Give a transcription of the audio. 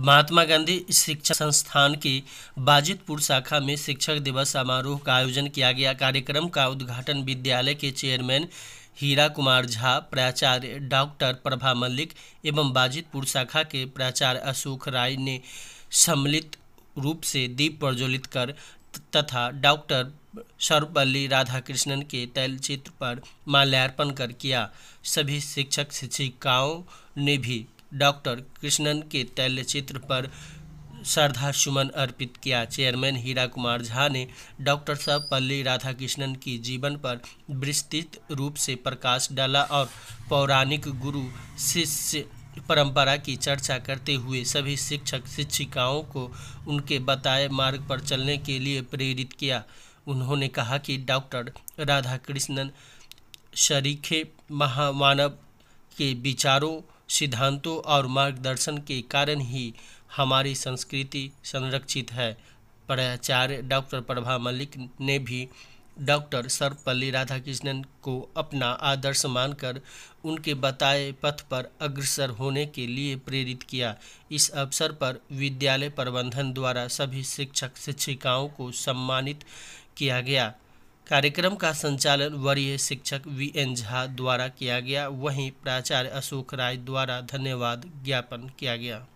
महात्मा गांधी शिक्षा संस्थान के बाजितपुर शाखा में शिक्षक दिवस समारोह का आयोजन किया गया कार्यक्रम का उद्घाटन विद्यालय के चेयरमैन हीरा कुमार झा प्राचार्य डॉक्टर प्रभा मल्लिक एवं बाजितपुर शाखा के प्राचार्य अशोक राय ने सम्मिलित रूप से दीप प्रज्वलित कर तथा डॉक्टर सर्वपल्ली राधाकृष्णन के तैलचित्र पर माल्यार्पण कर किया सभी शिक्षक शिक्षिकाओं ने भी डॉक्टर कृष्णन के तैलचित्र पर श्रद्धा सुमन अर्पित किया चेयरमैन हीरा कुमार झा ने डॉक्टर साहब पल्ली राधाकृष्णन की जीवन पर विस्तृत रूप से प्रकाश डाला और पौराणिक गुरु शिष्य परंपरा की चर्चा करते हुए सभी शिक्षक शिक्षिकाओं को उनके बताए मार्ग पर चलने के लिए प्रेरित किया उन्होंने कहा कि डॉक्टर राधाकृष्णन शरीखे महामानव के विचारों सिद्धांतों और मार्गदर्शन के कारण ही हमारी संस्कृति संरक्षित है प्राचार्य डॉक्टर प्रभा मलिक ने भी डॉक्टर सर्वपल्ली राधाकृष्णन को अपना आदर्श मानकर उनके बताए पथ पर अग्रसर होने के लिए प्रेरित किया इस अवसर पर विद्यालय प्रबंधन द्वारा सभी शिक्षक शिक्षिकाओं को सम्मानित किया गया कार्यक्रम का संचालन वरीय शिक्षक वी एन झा द्वारा किया गया वहीं प्राचार्य अशोक राय द्वारा धन्यवाद ज्ञापन किया गया